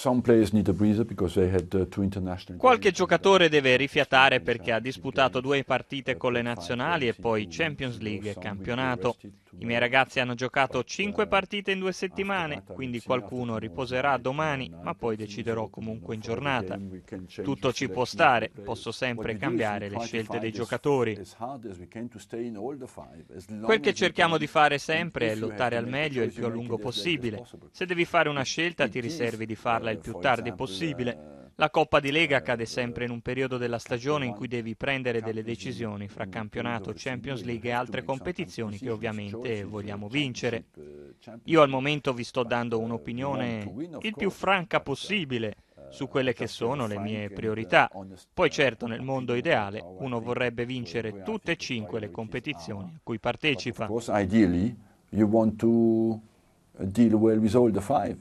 Uh, Qualche giocatore deve rifiatare perché ha disputato due partite uh, con le nazionali e poi Champions League e campionato. I miei ragazzi hanno giocato uh, cinque partite in due settimane, quindi qualcuno riposerà domani, ma poi deciderò comunque in giornata. Tutto ci può stare, posso sempre cambiare le scelte dei giocatori. Quel che cerchiamo di fare sempre è lottare al meglio e il più a lungo possibile. Se devi fare una scelta ti riservi di farla giocarla il più tardi possibile. La Coppa di Lega cade eh, sempre in un periodo della stagione in cui devi prendere delle decisioni fra campionato, Champions League e altre competizioni che ovviamente vogliamo vincere. Io al momento vi sto dando un'opinione il più franca possibile eh, su quelle che sono le mie priorità. Eh, Poi certo nel mondo ideale uno vorrebbe vincere tutte e cinque le competizioni a cui partecipa. Of course ideally you want to deal well with all the five.